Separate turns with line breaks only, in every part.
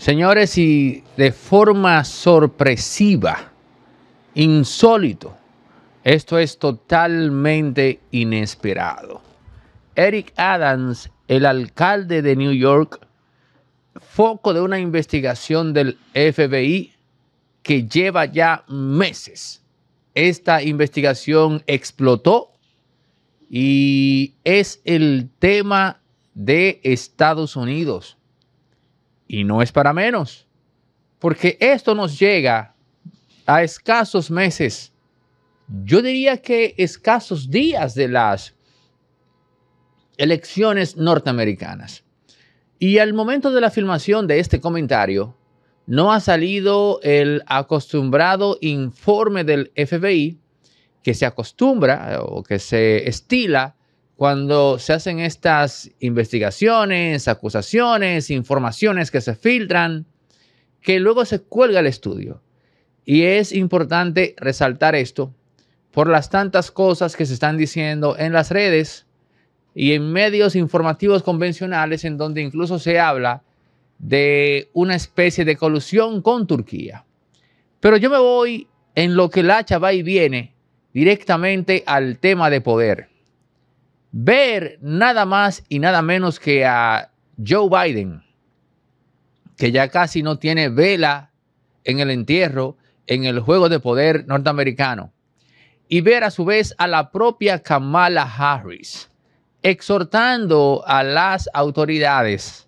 Señores, y de forma sorpresiva, insólito, esto es totalmente inesperado. Eric Adams, el alcalde de New York, foco de una investigación del FBI que lleva ya meses. Esta investigación explotó y es el tema de Estados Unidos y no es para menos, porque esto nos llega a escasos meses, yo diría que escasos días de las elecciones norteamericanas. Y al momento de la filmación de este comentario, no ha salido el acostumbrado informe del FBI que se acostumbra o que se estila cuando se hacen estas investigaciones, acusaciones, informaciones que se filtran, que luego se cuelga el estudio. Y es importante resaltar esto por las tantas cosas que se están diciendo en las redes y en medios informativos convencionales en donde incluso se habla de una especie de colusión con Turquía. Pero yo me voy en lo que la chava y viene directamente al tema de poder ver nada más y nada menos que a Joe Biden, que ya casi no tiene vela en el entierro, en el juego de poder norteamericano, y ver a su vez a la propia Kamala Harris exhortando a las autoridades,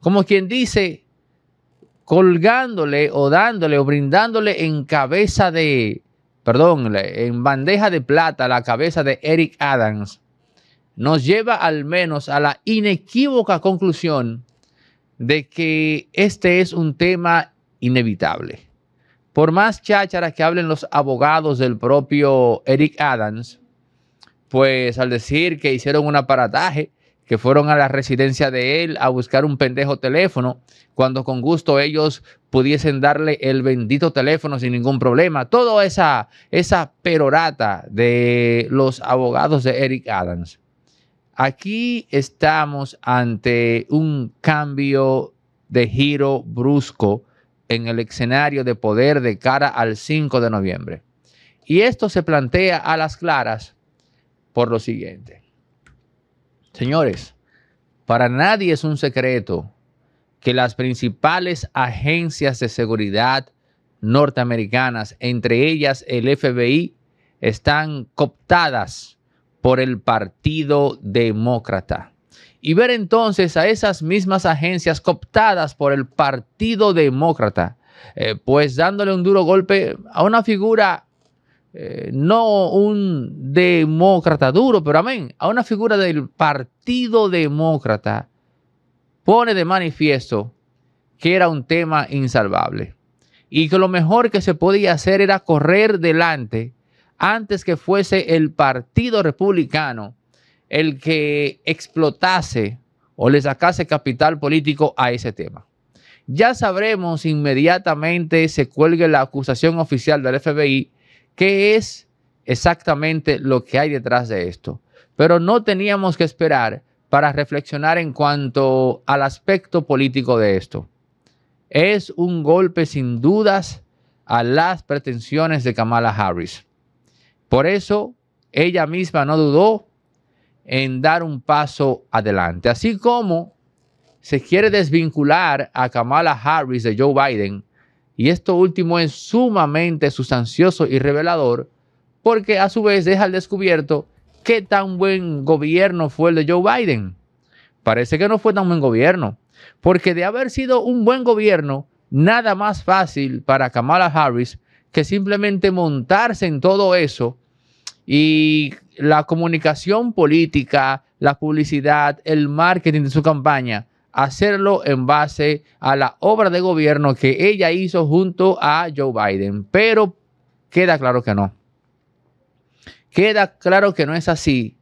como quien dice, colgándole o dándole o brindándole en cabeza de, perdón, en bandeja de plata la cabeza de Eric Adams nos lleva al menos a la inequívoca conclusión de que este es un tema inevitable. Por más chácharas que hablen los abogados del propio Eric Adams, pues al decir que hicieron un aparataje, que fueron a la residencia de él a buscar un pendejo teléfono, cuando con gusto ellos pudiesen darle el bendito teléfono sin ningún problema. Toda esa, esa perorata de los abogados de Eric Adams. Aquí estamos ante un cambio de giro brusco en el escenario de poder de cara al 5 de noviembre. Y esto se plantea a las claras por lo siguiente. Señores, para nadie es un secreto que las principales agencias de seguridad norteamericanas, entre ellas el FBI, están cooptadas por el Partido Demócrata. Y ver entonces a esas mismas agencias cooptadas por el Partido Demócrata, eh, pues dándole un duro golpe a una figura, eh, no un demócrata duro, pero amén, a una figura del Partido Demócrata, pone de manifiesto que era un tema insalvable y que lo mejor que se podía hacer era correr delante antes que fuese el Partido Republicano el que explotase o le sacase capital político a ese tema. Ya sabremos inmediatamente se cuelgue la acusación oficial del FBI qué es exactamente lo que hay detrás de esto. Pero no teníamos que esperar para reflexionar en cuanto al aspecto político de esto. Es un golpe sin dudas a las pretensiones de Kamala Harris. Por eso ella misma no dudó en dar un paso adelante. Así como se quiere desvincular a Kamala Harris de Joe Biden, y esto último es sumamente sustancioso y revelador, porque a su vez deja al descubierto qué tan buen gobierno fue el de Joe Biden. Parece que no fue tan buen gobierno, porque de haber sido un buen gobierno, nada más fácil para Kamala Harris que simplemente montarse en todo eso y la comunicación política, la publicidad, el marketing de su campaña, hacerlo en base a la obra de gobierno que ella hizo junto a Joe Biden. Pero queda claro que no. Queda claro que no es así.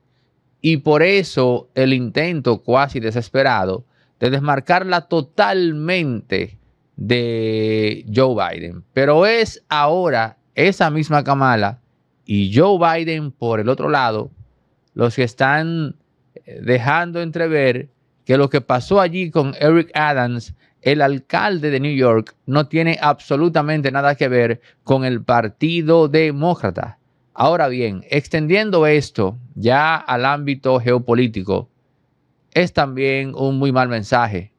Y por eso el intento cuasi desesperado de desmarcarla totalmente de Joe Biden. Pero es ahora esa misma Kamala y Joe Biden por el otro lado los que están eh, dejando entrever que lo que pasó allí con Eric Adams, el alcalde de New York, no tiene absolutamente nada que ver con el Partido Demócrata. Ahora bien, extendiendo esto ya al ámbito geopolítico, es también un muy mal mensaje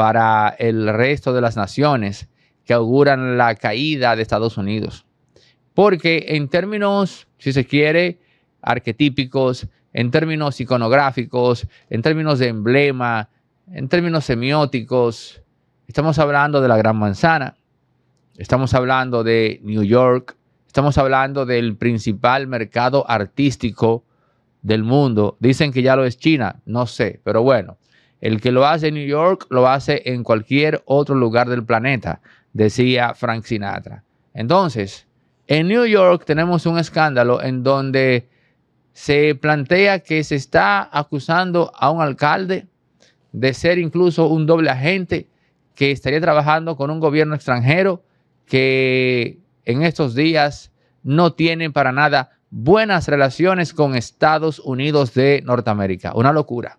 para el resto de las naciones que auguran la caída de Estados Unidos. Porque en términos, si se quiere, arquetípicos, en términos iconográficos, en términos de emblema, en términos semióticos, estamos hablando de la Gran Manzana, estamos hablando de New York, estamos hablando del principal mercado artístico del mundo. Dicen que ya lo es China, no sé, pero bueno. El que lo hace en New York lo hace en cualquier otro lugar del planeta, decía Frank Sinatra. Entonces, en New York tenemos un escándalo en donde se plantea que se está acusando a un alcalde de ser incluso un doble agente que estaría trabajando con un gobierno extranjero que en estos días no tiene para nada buenas relaciones con Estados Unidos de Norteamérica. Una locura.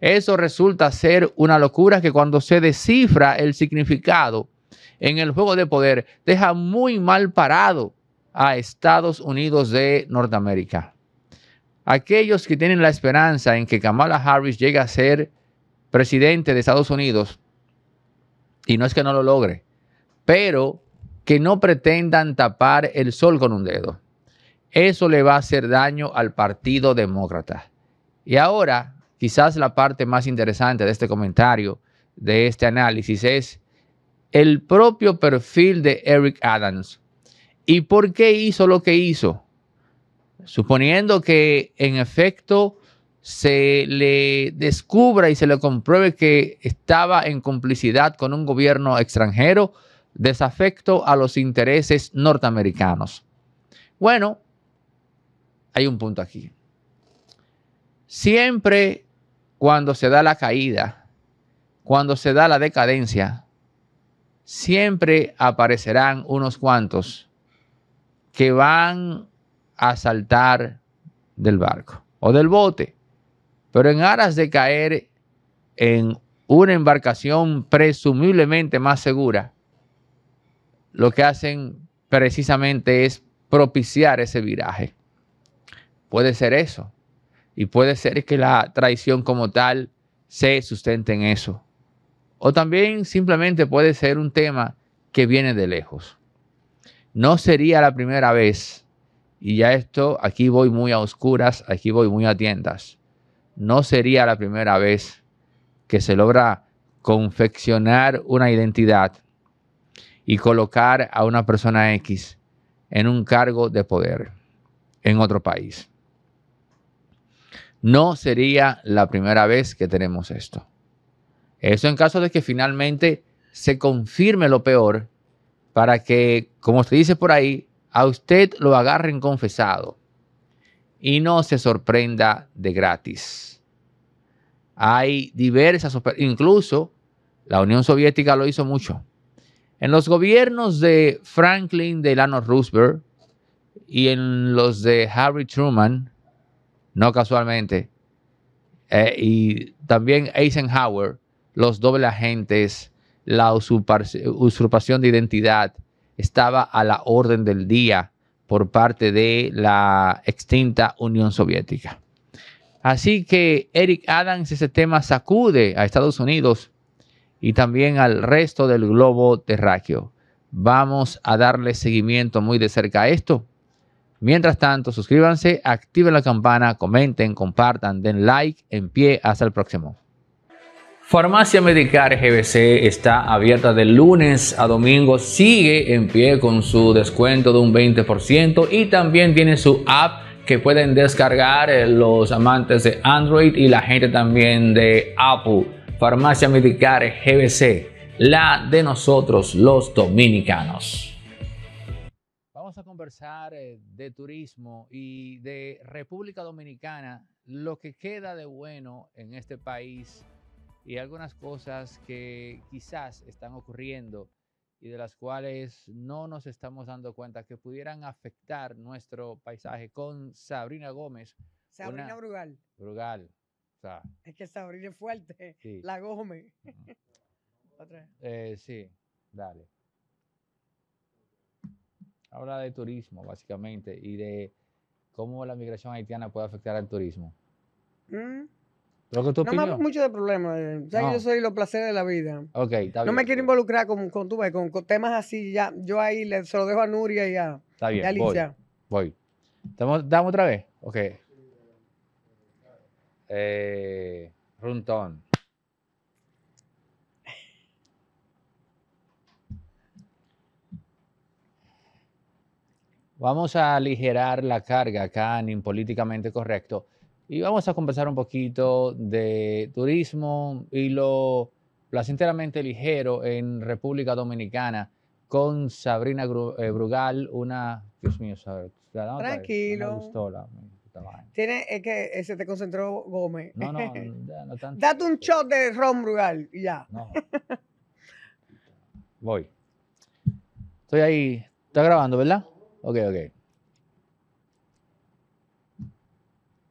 Eso resulta ser una locura que cuando se descifra el significado en el juego de poder, deja muy mal parado a Estados Unidos de Norteamérica. Aquellos que tienen la esperanza en que Kamala Harris llegue a ser presidente de Estados Unidos, y no es que no lo logre, pero que no pretendan tapar el sol con un dedo. Eso le va a hacer daño al Partido Demócrata. Y ahora quizás la parte más interesante de este comentario, de este análisis, es el propio perfil de Eric Adams y por qué hizo lo que hizo. Suponiendo que en efecto se le descubra y se le compruebe que estaba en complicidad con un gobierno extranjero desafecto a los intereses norteamericanos. Bueno, hay un punto aquí. Siempre cuando se da la caída, cuando se da la decadencia, siempre aparecerán unos cuantos que van a saltar del barco o del bote, pero en aras de caer en una embarcación presumiblemente más segura, lo que hacen precisamente es propiciar ese viraje. Puede ser eso. Y puede ser que la traición como tal se sustente en eso. O también simplemente puede ser un tema que viene de lejos. No sería la primera vez, y ya esto, aquí voy muy a oscuras, aquí voy muy a tiendas, no sería la primera vez que se logra confeccionar una identidad y colocar a una persona X en un cargo de poder en otro país. No sería la primera vez que tenemos esto. Eso en caso de que finalmente se confirme lo peor para que, como se dice por ahí, a usted lo agarren confesado y no se sorprenda de gratis. Hay diversas, incluso la Unión Soviética lo hizo mucho. En los gobiernos de Franklin Delano Roosevelt y en los de Harry Truman, no casualmente. Eh, y también Eisenhower, los doble agentes, la usurpación de identidad, estaba a la orden del día por parte de la extinta Unión Soviética. Así que Eric Adams ese tema sacude a Estados Unidos y también al resto del globo terráqueo. Vamos a darle seguimiento muy de cerca a esto Mientras tanto, suscríbanse, activen la campana, comenten, compartan, den like, en pie, hasta el próximo. Farmacia Medicare GBC está abierta de lunes a domingo, sigue en pie con su descuento de un 20% y también tiene su app que pueden descargar eh, los amantes de Android y la gente también de Apple. Farmacia Medicare GBC, la de nosotros los dominicanos conversar eh, de turismo y de República Dominicana, lo que queda de bueno en este país y algunas cosas que quizás están ocurriendo y de las cuales no nos estamos dando cuenta que pudieran afectar nuestro paisaje con Sabrina Gómez. Sabrina Brugal. Brugal. O sea, es
que Sabrina es fuerte. La Gómez. Otra.
Eh, sí, dale. Habla de turismo, básicamente, y de cómo la migración haitiana puede afectar al turismo. que mm. no me
mucho de problemas. Eh. yo soy los placeres de la vida. No me quiero involucrar con, con, con, temas así. ya Yo ahí se lo dejo a Nuria y a,
está bien, Alicia. Voy. voy. ¿Damos otra vez? Ok. Eh, Runtón. Vamos a aligerar la carga acá en Políticamente Correcto y vamos a conversar un poquito de turismo y lo placenteramente ligero en República Dominicana con Sabrina eh, Brugal, una, Dios mío, Sabrina, Tranquilo.
Tiene, es que eh, se te concentró Gómez. No, no, no, Date un shot de Ron Brugal y ya.
Voy. Estoy ahí. Está grabando, ¿verdad? Ok, ok.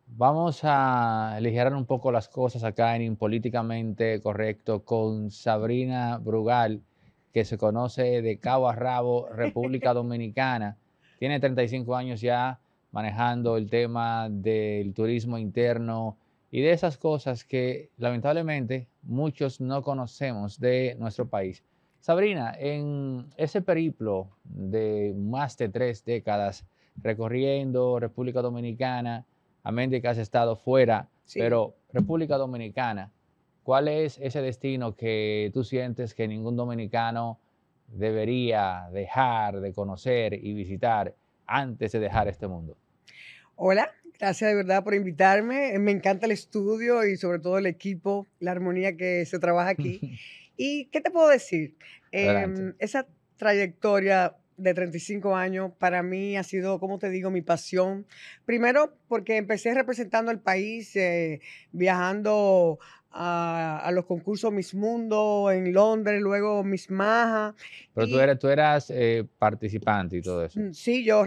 Vamos a aligerar un poco las cosas acá en políticamente Correcto con Sabrina Brugal, que se conoce de cabo a rabo, República Dominicana. Tiene 35 años ya manejando el tema del turismo interno y de esas cosas que lamentablemente muchos no conocemos de nuestro país. Sabrina, en ese periplo de más de tres décadas recorriendo República Dominicana, amén de que has estado fuera, pero República Dominicana, ¿cuál es ese destino que tú sientes que ningún dominicano debería dejar de conocer y visitar antes de dejar este mundo?
Hola, gracias de verdad por invitarme. Me encanta el estudio y sobre todo el equipo, la armonía que se trabaja aquí. ¿Y qué te puedo decir? Em, esa trayectoria de 35 años para mí ha sido, como te digo, mi pasión. Primero porque empecé representando el país, eh, viajando a, los concursos Miss Mundo en Londres, luego Miss Maja.
Pero tú eras, tú eras eh, participante y todo eso. Mm,
sí, yo,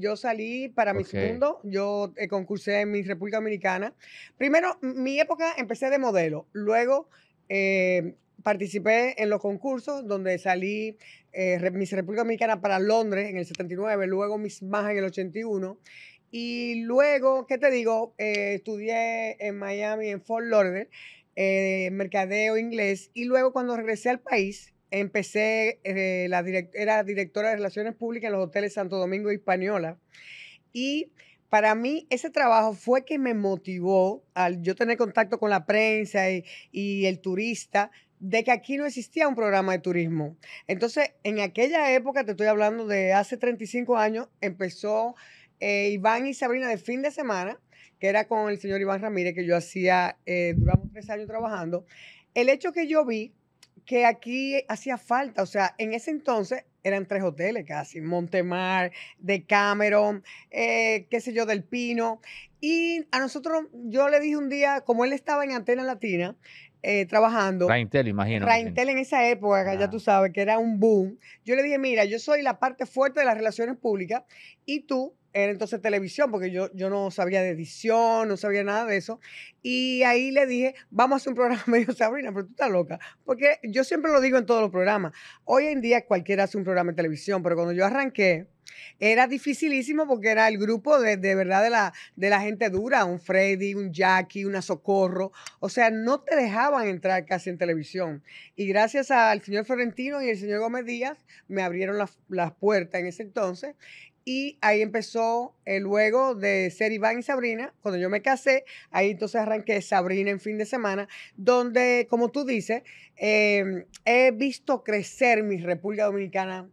yo, salí para Miss Mundo, yo eh, concursé en Miss República Dominicana. Primero, mi época empecé de modelo, luego... Em, participé en los concursos donde salí eh, Miss República Dominicana para Londres en el 79, luego mis Maja en el 81. Y luego, ¿qué te digo? Eh, estudié en Miami, en Fort Lauderdale, eh, mercadeo inglés. Y luego, cuando regresé al país, empecé, eh, la era directora de Relaciones Públicas en los hoteles Santo Domingo y Española. Y para mí ese trabajo fue que me motivó al yo tener contacto con la prensa y el turista de que aquí no existía un programa de turismo. Entonces, en aquella época, te estoy hablando de hace 35 años, empezó eh, Iván y Sabrina de fin de semana, que era con el señor Iván Ramírez, que yo hacía, eh, duramos tres años trabajando. El hecho que yo vi que aquí hacía falta, o sea, en ese entonces eran tres hoteles casi, Montemar, de Cameron, eh, qué sé yo, del Pino. Y a nosotros, yo le dije un día, como él estaba en Antena Latina, eh, trabajando. Raintel,
imagino. Raintel
en esa época, ya tú sabes, que era un boom. Yo le dije, mira, yo soy la parte fuerte de las relaciones públicas y tú era entonces televisión, porque yo, yo no sabía de edición, no sabía nada de eso. Y ahí le dije, vamos a hacer un programa. medio Sabrina, pero tú estás loca. Porque yo siempre lo digo en todos los programas. Hoy en día cualquiera hace un programa en televisión, pero cuando yo arranqué, era dificilísimo porque era el grupo de, verdad de la, de la, gente dura, un Freddy, un Jackie, una Socorro. O sea, no te dejaban entrar casi en televisión. Y gracias al señor Florentino y el señor Gómez Díaz me abrieron las puertas en ese entonces y ahí empezó, el luego de ser Iván y Sabrina, cuando yo me casé, ahí entonces arranqué Sabrina en fin de semana, donde, como tú dices, em, he visto crecer mi República Dominicana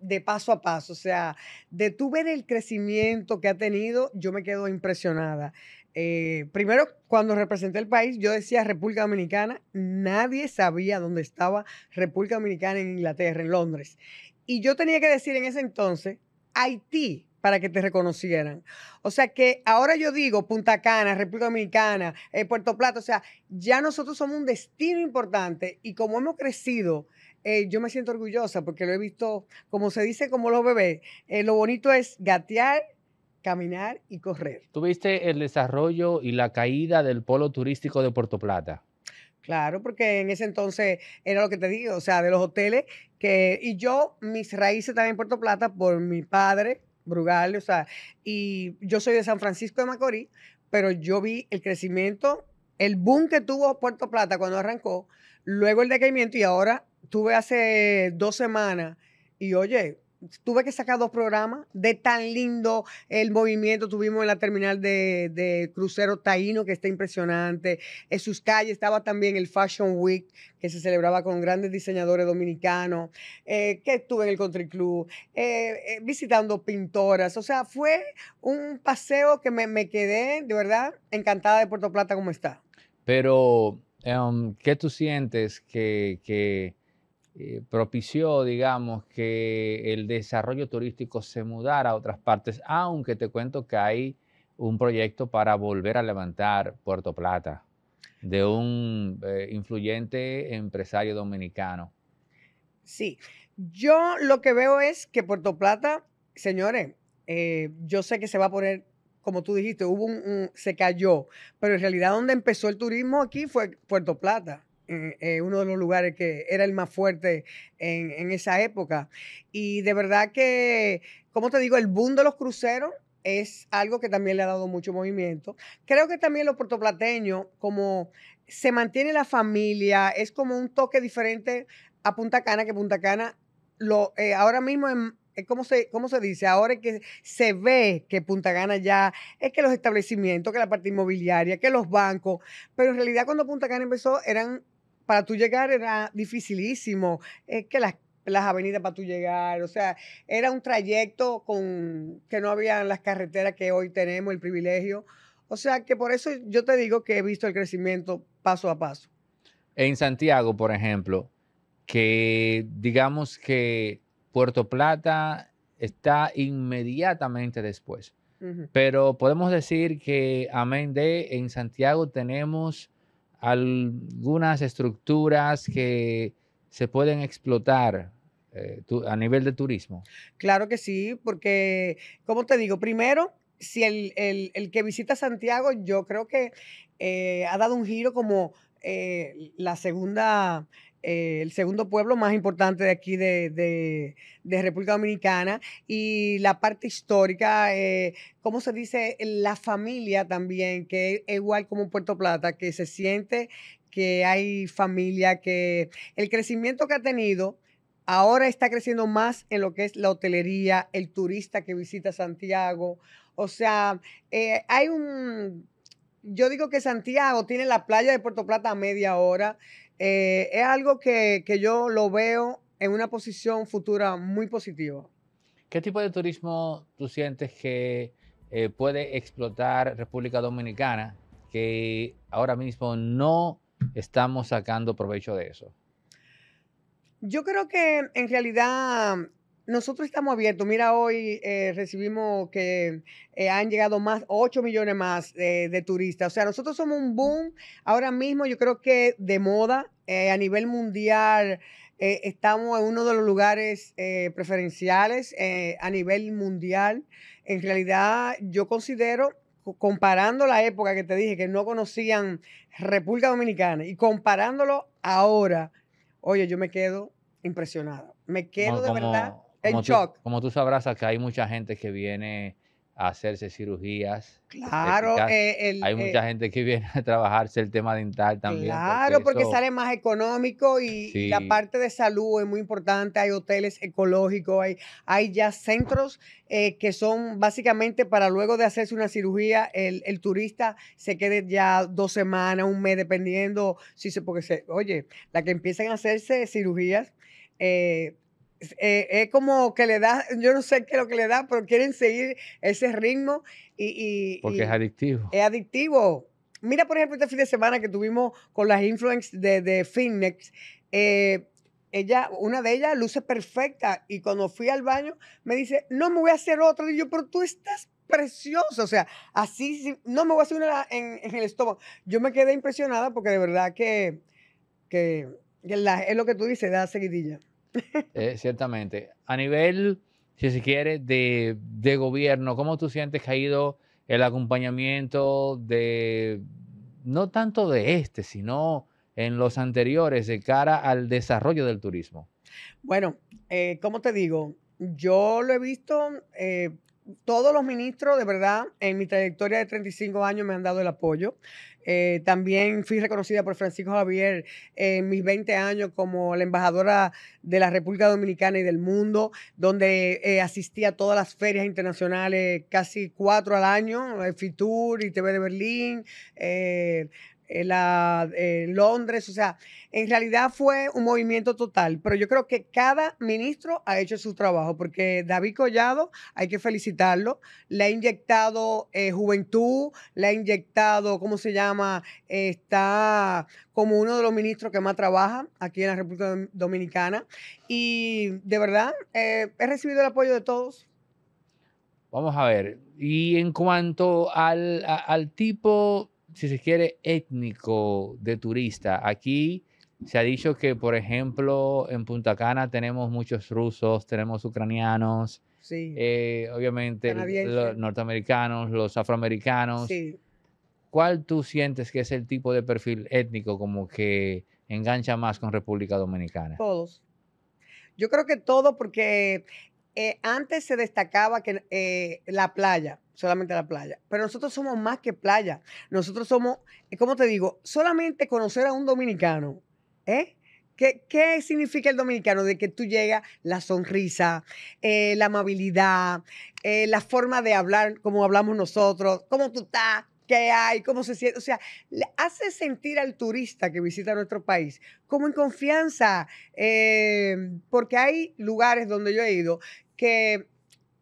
de paso a paso, o sea, de tú ver el crecimiento que ha tenido, yo me quedo impresionada. Eh, primero, cuando representé el país, yo decía República Dominicana, nadie sabía dónde estaba República Dominicana en Inglaterra, en Londres. Y yo tenía que decir en ese entonces Haití para que te reconocieran. O sea que ahora yo digo Punta Cana, República Dominicana, eh, Puerto Plata, o sea, ya nosotros somos un destino importante y como hemos crecido, eh, yo me siento orgullosa porque lo he visto, como se dice, como los bebés, eh, lo bonito es gatear, caminar y correr.
¿Tuviste el desarrollo y la caída del polo turístico de Puerto Plata?
Claro, porque en ese entonces era lo que te digo, o sea, de los hoteles que y yo mis raíces también en Puerto Plata por mi padre Brugal, o sea, y yo soy de San Francisco de Macorís, pero yo vi el crecimiento, el boom que tuvo Puerto Plata cuando arrancó, luego el decaimiento y ahora tuve hace dos semanas y oye, tuve que sacar dos programas de tan lindo el movimiento tuvimos en la terminal de, crucero Taíno que está impresionante en sus calles estaba también el Fashion Week que se celebraba con grandes diseñadores dominicanos eh, que estuve en el Country Club eh, eh, visitando pintoras o sea fue un paseo que me, quedé de verdad encantada de Puerto Plata como está
pero em, ¿qué tú sientes que eh, propició, digamos, que el desarrollo turístico se mudara a otras partes, aunque te cuento que hay un proyecto para volver a levantar Puerto Plata de un eh, influyente empresario dominicano. Sí,
yo lo que veo es que Puerto Plata, señores, eh, yo sé que se va a poner, como tú dijiste, hubo un, se cayó, pero en realidad donde empezó el turismo aquí fue Puerto Plata. Eh, eh, uno de los lugares que era el más fuerte en, esa época. Y de verdad que, como te digo, el boom de los cruceros es algo que también le ha dado mucho movimiento. Creo que también los puertoplateños, como se mantiene la familia, es como un toque diferente a Punta Cana, que Punta Cana lo, eh, ahora mismo es ¿Cómo se, ¿Cómo se dice? Ahora es que se ve que Punta Cana ya es que los establecimientos, que la parte inmobiliaria, que los bancos, pero en realidad cuando Punta Cana empezó eran para tú llegar era dificilísimo. Es que las, avenidas para tú llegar, o sea, era un trayecto con que no habían las carreteras que hoy tenemos, el privilegio. O sea, que por eso yo te digo que he visto el crecimiento paso
a paso. En Santiago, por ejemplo, que digamos que Puerto Plata está inmediatamente después. Pero podemos decir que, amén de, en Santiago tenemos algunas estructuras que se pueden explotar eh, a nivel de turismo?
Claro que sí, porque, como te digo, primero, si el, que visita Santiago, yo creo que eh, ha dado un giro como eh, la segunda eh, el segundo pueblo más importante de aquí de, República Dominicana, y la parte histórica, como eh, ¿cómo se dice? La familia también, que es igual como Puerto Plata, que se siente que hay familia, que el crecimiento que ha tenido ahora está creciendo más en lo que es la hotelería, el turista que visita Santiago. O sea, eh, hay un... Yo digo que Santiago tiene la playa de Puerto Plata a media hora, eh, es algo que, yo lo veo en una posición futura muy positiva.
¿Qué tipo de turismo tú sientes que eh, puede explotar República Dominicana que ahora mismo no estamos sacando provecho de eso?
Yo creo que en realidad nosotros estamos abiertos. Mira, hoy eh, recibimos que eh, han llegado más, 8 millones más eh, de turistas. O sea, nosotros somos un boom ahora mismo, yo creo que de moda a nivel mundial. estamos en uno de los lugares preferenciales a nivel mundial. En realidad, yo considero comparando la época que te dije que no conocían República Dominicana y comparándolo ahora, oye, yo me quedo impresionada. Me quedo de verdad como shock.
como tú sabrás, acá hay mucha gente que viene a hacerse cirugías.
Claro, eh, hay mucha eh,
gente que viene a trabajarse el tema dental también. Claro, porque, sale
más económico y la parte de salud es muy importante. Hay hoteles ecológicos, hay, hay ya centros eh, que son básicamente para luego de hacerse una cirugía, el, turista se quede ya dos semanas, un mes, dependiendo si se, porque se, oye, la que empiezan a hacerse cirugías. Eh, eh, es como que le da, yo no sé qué es lo que le da, pero quieren seguir ese ritmo y... Porque es adictivo. Es adictivo. Mira, por ejemplo, este fin de semana que tuvimos con las influencers de, de Phoenix, eh, ella, una de ellas luce perfecta y cuando fui al baño me dice, no me voy a hacer otra. Y yo, pero tú estás preciosa, o sea, así, no me voy a hacer una en, en el estómago. Yo me quedé impresionada porque de verdad que, que, es lo que tú dices, da seguidilla.
Eh, ciertamente. A nivel, si se quiere, de, gobierno, ¿cómo tú sientes que ha ido el acompañamiento de, no tanto de este, sino en los anteriores, de cara al desarrollo del turismo? Bueno,
eh, como te digo? Yo lo he visto, eh, todos los ministros, de verdad, en mi trayectoria de 35 años me han dado el apoyo. Eh, también fui reconocida por Francisco Javier en mis 20 años como la embajadora de la República Dominicana y del mundo, donde eh, asistí a todas las ferias internacionales, casi cuatro al año, eh, Fitur y TV de Berlín, eh, eh, la, eh, Londres, o sea, en realidad fue un movimiento total, pero yo creo que cada ministro ha hecho su trabajo, porque David Collado, hay que felicitarlo, le ha inyectado eh, juventud, le ha inyectado, ¿cómo se llama? está como uno de los ministros que más trabaja aquí en la República Dominicana y de verdad he recibido el apoyo de todos.
Vamos a ver, y en cuanto al, al tipo si se quiere, étnico de turista. Aquí se ha dicho que, por ejemplo, en Punta Cana tenemos muchos rusos, tenemos ucranianos, eh, obviamente los norteamericanos, los afroamericanos. ¿Cuál tú sientes que es el tipo de perfil étnico como que engancha más con República Dominicana?
Todos. Yo creo que todo porque eh, antes se destacaba que eh, la playa solamente la playa. Pero nosotros somos más que playa. Nosotros somos, eh, ¿cómo te digo? Solamente conocer a un dominicano, ¿eh? ¿Qué, significa el dominicano? De que tú llegas, la sonrisa, eh, la amabilidad, eh, la forma de hablar como hablamos nosotros, cómo tú estás, qué hay, cómo se siente. O sea, le hace sentir al turista que visita nuestro país como en confianza, porque hay lugares donde yo he ido que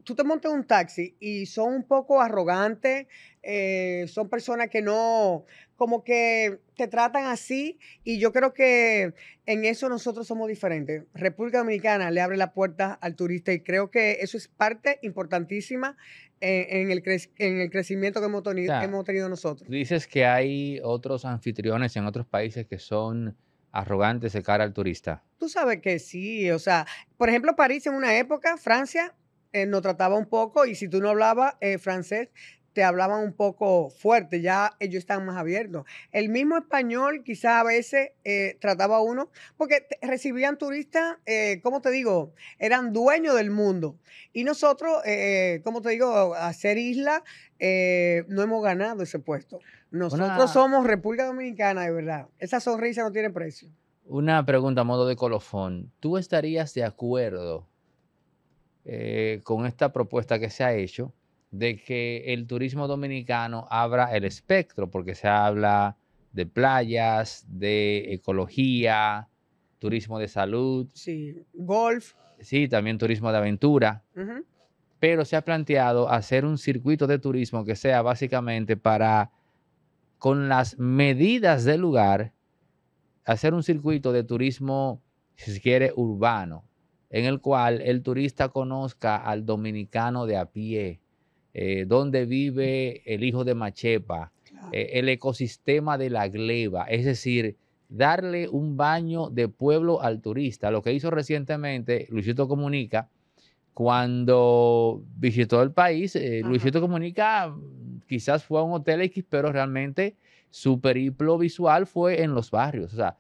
tú te montas un taxi y son un poco arrogantes, eh, son personas que no, como que te tratan así y yo creo que en eso nosotros somos diferentes. República Dominicana le abre la puerta al turista y creo que eso es parte importantísima eh, en, el, crecimiento que hemos hemos tenido nosotros.
Dices que hay otros anfitriones en otros países que son arrogantes de cara al turista.
Tú sabes que sí, o sea, por ejemplo, París en una época, Francia eh, nos trataba un poco y si tú no hablabas eh, francés, te hablaban un poco fuerte, ya ellos estaban más abiertos. El mismo español quizá a veces eh, trataba a uno, porque recibían turistas, como te digo? Eran dueños del mundo. Y nosotros, como te digo? A ser isla, no hemos ganado ese puesto. Nosotros somos República Dominicana, de verdad. Esa sonrisa no tiene precio.
Una pregunta a modo de colofón. ¿Tú estarías de acuerdo eh, con esta propuesta que se ha hecho de que el turismo dominicano abra el espectro, porque se habla de playas, de ecología, turismo de salud. Sí, golf. Sí, también turismo de aventura. Pero se ha planteado hacer un circuito de turismo que sea básicamente para, con las medidas del lugar, hacer un circuito de turismo, si se quiere, urbano, en el cual el turista conozca al dominicano de a pie, eh, donde vive el hijo de Machepa, eh, el ecosistema de la gleba, es decir, darle un baño de pueblo al turista, lo que hizo recientemente Luisito Comunica. Cuando visitó el país, eh, Luisito Comunica mm, quizás fue a un hotel X, pero realmente su periplo visual fue en los barrios. O sea,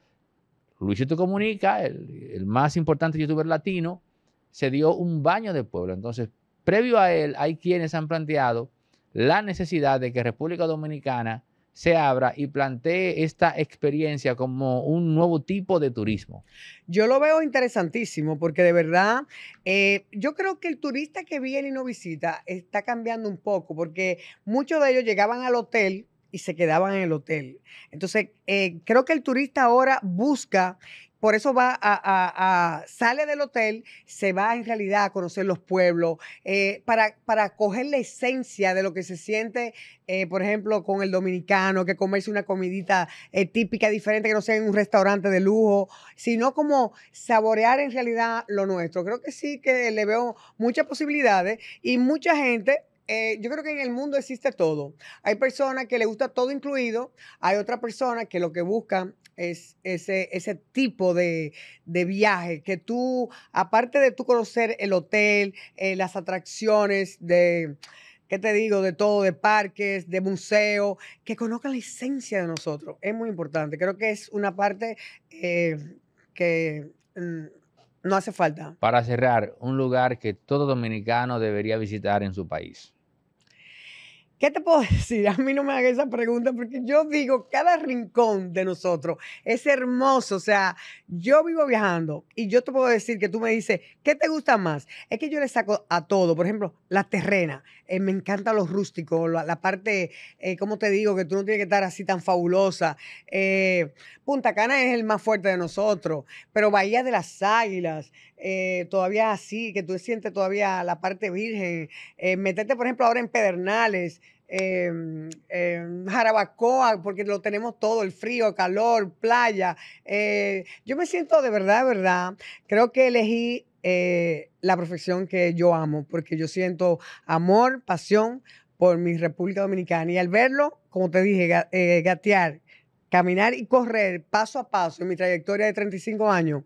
Luisito Comunica, el, más importante youtuber latino, se dio un baño de pueblo. Entonces, previo a él, hay quienes han planteado la necesidad de que República Dominicana se abra y plantee esta experiencia como un nuevo tipo de turismo. Yo lo veo interesantísimo porque de verdad
eh, yo creo que el turista que viene y no visita está cambiando un poco porque muchos de ellos llegaban al hotel y se quedaban en el hotel. Entonces, eh, creo que el turista ahora busca por eso va a, sale del hotel, se va en realidad a conocer los pueblos, eh, para, para coger la esencia de lo que se siente, eh, por ejemplo, con el dominicano, que comerse una comidita típica, diferente, que no sea en un restaurante de lujo, sino como saborear en realidad lo nuestro. Creo que sí que le veo muchas posibilidades y mucha gente eh, yo creo que en el mundo existe todo. Hay personas que le gusta todo incluido, hay otras personas que lo que buscan es ese, tipo de, viaje, que tú, aparte de tú conocer el hotel, eh, las atracciones de, ¿qué te digo? De todo, de parques, de museos, que conozcan la esencia de nosotros. Es muy importante. Creo que es una parte eh, que... Mm, no hace falta.
Para cerrar, un lugar que todo dominicano debería visitar en su país.
¿Qué te puedo decir? A mí no me hagas esa pregunta porque yo digo, cada rincón de nosotros es hermoso. O sea, yo vivo viajando y yo te puedo decir que tú me dices, ¿qué te gusta más? Es que yo le saco a todo, por ejemplo, la terrena. Eh, me encanta lo rústico, la, parte, eh, ¿cómo te digo? Que tú no tienes que estar así tan fabulosa. Eh, Punta Cana es el más fuerte de nosotros, pero Bahía de las Águilas, todavía así, que tú sientes todavía la parte virgen. meterte, por ejemplo, ahora en Pedernales. Jarabacoa, porque lo tenemos todo, el frío, calor, playa. yo me siento de verdad, de verdad. Creo que elegí eh, la profesión que yo amo, porque yo siento amor, pasión por mi República Dominicana. Y al verlo, como te dije, eh, gatear, caminar y correr paso a paso en mi trayectoria de 35 años,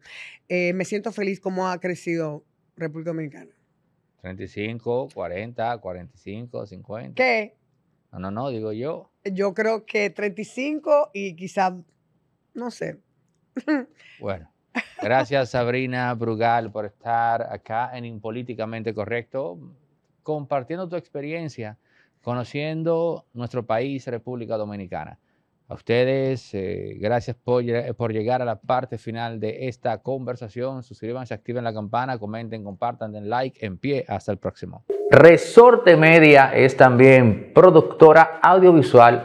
eh, me siento feliz como ha crecido República Dominicana.
35, 40, 45, 50. ¿Qué? No, no, no, digo yo. Yo creo que 35 y quizás, no sé. Bueno. Gracias Sabrina Brugal por estar acá en Impolíticamente Correcto, compartiendo tu experiencia, conociendo nuestro país, República Dominicana. A ustedes, eh, gracias por, por, llegar a la parte final de esta conversación. Suscríbanse, activen la campana, comenten, compartan, den like, en pie. Hasta el próximo. Resorte Media es también productora audiovisual